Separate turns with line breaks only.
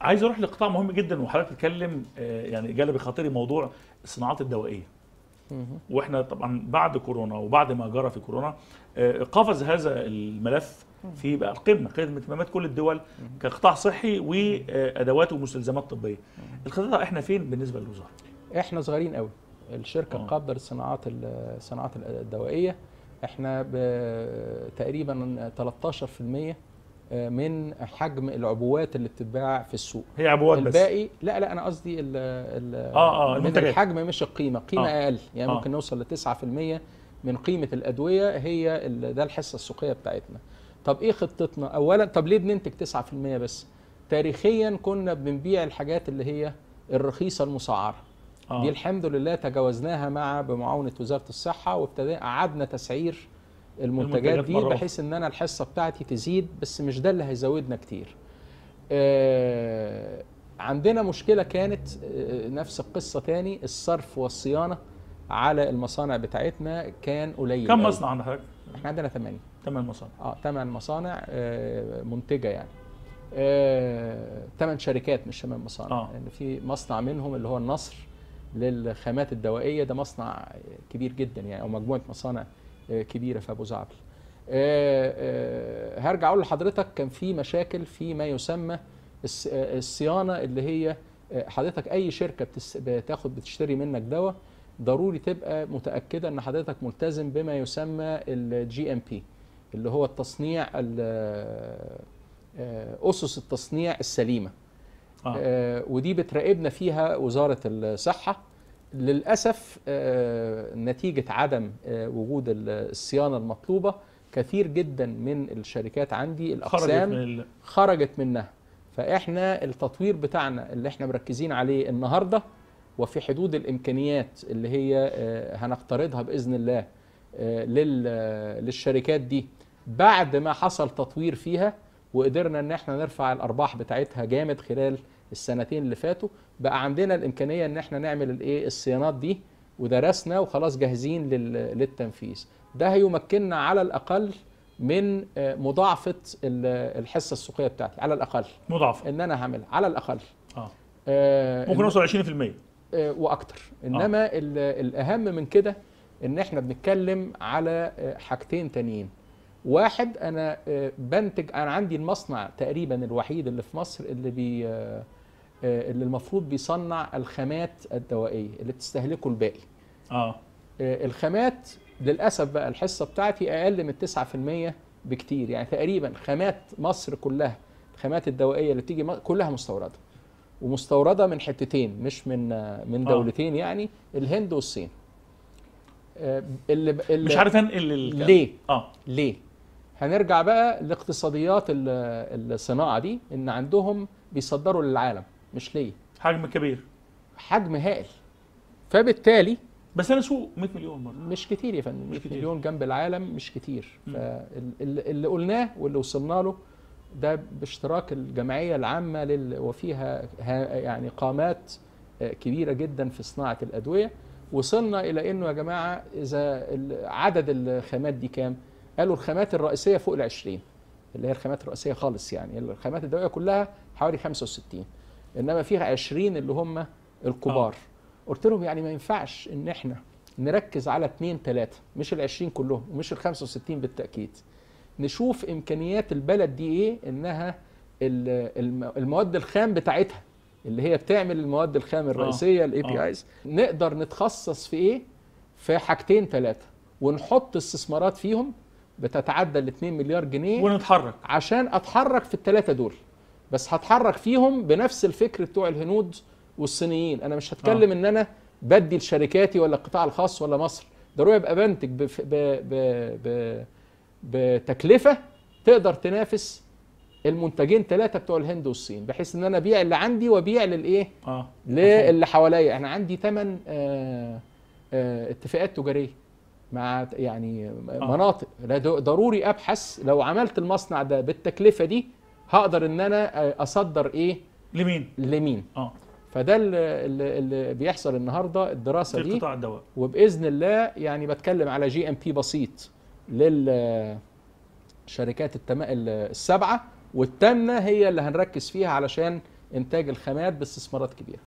عايز اروح لقطاع مهم جدا وحضرتك تتكلم آه، يعني جالي بخاطري موضوع الصناعات الدوائيه واحنا طبعا بعد كورونا وبعد ما جرى في كورونا آه، قفز هذا الملف في بقى القمه قمه اهتمامات كل الدول كقطاع صحي وادوات آه، ومستلزمات طبيه القطاع احنا فين بالنسبه للوزاره احنا صغيرين قوي الشركه القابضه للصناعات الصناعات الدوائيه احنا تقريبا 13% آه، من حجم العبوات اللي بتتباع في السوق هي عبوات الباقي بس الباقي لا لا انا قصدي ال ال اه اه من الحجم مش القيمه قيمه آه اقل يعني آه ممكن نوصل ل 9% من قيمه الادويه هي ده الحصه السوقيه بتاعتنا طب ايه خطتنا اولا طب ليه بننتج 9% بس تاريخيا كنا بنبيع الحاجات اللي هي الرخيصه المسعره آه. دي الحمد لله تجاوزناها مع بمعاونه وزاره الصحه وابتدينا قعدنا تسعير المنتجات دي بحيث ان انا الحصه بتاعتي تزيد بس مش ده اللي هيزودنا كتير آه عندنا مشكله كانت آه نفس القصه تاني الصرف والصيانه على المصانع بتاعتنا كان قليل كم مصنع عند حضرتك احنا عندنا ثمانية ثمان مصانع اه ثمان مصانع آه منتجه يعني ثمان آه، شركات مش ثمان مصانع آه. يعني في مصنع منهم اللي هو النصر للخامات الدوائيه ده مصنع كبير جدا يعني او مجموعه مصانع آه، كبيره في ابو زعبل آه، آه، هرجع اقول لحضرتك كان في مشاكل في ما يسمى الصيانه اللي هي حضرتك اي شركه بتاخد بتشتري منك دواء ضروري تبقى متاكده ان حضرتك ملتزم بما يسمى الجي ام بي اللي هو التصنيع اسس التصنيع السليمه آه. ودي بتراقبنا فيها وزاره الصحه للأسف آه، نتيجة عدم آه، وجود الصيانة المطلوبة كثير جدا من الشركات عندي الأقسام خرجت, من خرجت منها فإحنا التطوير بتاعنا اللي إحنا مركزين عليه النهاردة وفي حدود الإمكانيات اللي هي آه، هنقترضها بإذن الله للشركات دي بعد ما حصل تطوير فيها وقدرنا ان احنا نرفع الارباح بتاعتها جامد خلال السنتين اللي فاتوا بقى عندنا الامكانيه ان احنا نعمل الايه الصيانات دي ودرسنا وخلاص جاهزين للتنفيذ ده هيمكننا على الاقل من آه، مضاعفه الحصه السوقيه بتاعتي على الاقل مضاعفه ان انا هعملها على الاقل اه, آه ممكن اوصل 20% آه واكتر آه. انما آه. الاهم من كده ان احنا بنتكلم على آه، حاجتين تانيين واحد انا بنتج انا عندي المصنع تقريبا الوحيد اللي في مصر اللي بي آه، اللي المفروض بيصنع الخامات الدوائيه اللي بتستهلكه الباقي آه. اه الخامات للاسف بقى الحصه بتاعتي اقل من 9% بكتير يعني تقريبا خامات مصر كلها الخامات الدوائيه اللي بتيجي كلها مستورده ومستورده من حتتين مش من من آه. دولتين آه. يعني الهند والصين اللي مش عارف انقل ليه اه ليه هنرجع بقى لاقتصاديات الصناعه دي ان عندهم بيصدروا للعالم مش ليا حجم كبير حجم هائل فبالتالي بس انا سوق 100 مليون مره مش كتير يا فندم 100 مليون جنب العالم مش كتير فاللي قلناه واللي وصلنا له ده باشتراك الجمعيه العامه لل... وفيها يعني قامات آه، كبيره جدا في صناعه الادويه وصلنا الى انه يا جماعه اذا عدد الخامات دي كام؟ قالوا الخامات الرئيسيه فوق ال 20 اللي هي الخامات الرئيسيه خالص يعني الخامات الدوائيه كلها حوالي 65 انما فيها 20 اللي هم الكبار آه. قلت لهم يعني ما ينفعش ان احنا نركز على اثنين ثلاثه مش ال 20 كلهم ومش ال 65 بالتاكيد نشوف امكانيات البلد دي ايه انها المواد الخام بتاعتها اللي هي بتعمل المواد الخام آه. الرئيسيه الاي بي ايز نقدر نتخصص في ايه في حاجتين ثلاثه ونحط استثمارات فيهم بتتعدى ال 2 مليار جنيه ونتحرك عشان اتحرك في الثلاثه دول بس هتحرك فيهم بنفس الفكر بتوع الهنود والصينيين انا مش هتكلم آه. ان انا بدي لشركاتي ولا القطاع الخاص ولا مصر ضروري ابقى بنتج بف... ب... ب... ب... بتكلفه تقدر تنافس المنتجين ثلاثه بتوع الهند والصين بحيث ان انا ابيع اللي عندي وابيع للايه؟ اه للي حواليا انا عندي ثمان آه آه اتفاقات تجاريه مع يعني آه. مناطق ضروري ابحث لو عملت المصنع ده بالتكلفه دي هقدر ان انا اصدر ايه لمين لمين اه فده اللي, اللي بيحصل النهارده الدراسه دي قطاع الدواء وباذن الله يعني بتكلم على جي ام بي بسيط للشركات التم... السبعه والثامنه هي اللي هنركز فيها علشان انتاج الخامات باستثمارات كبيره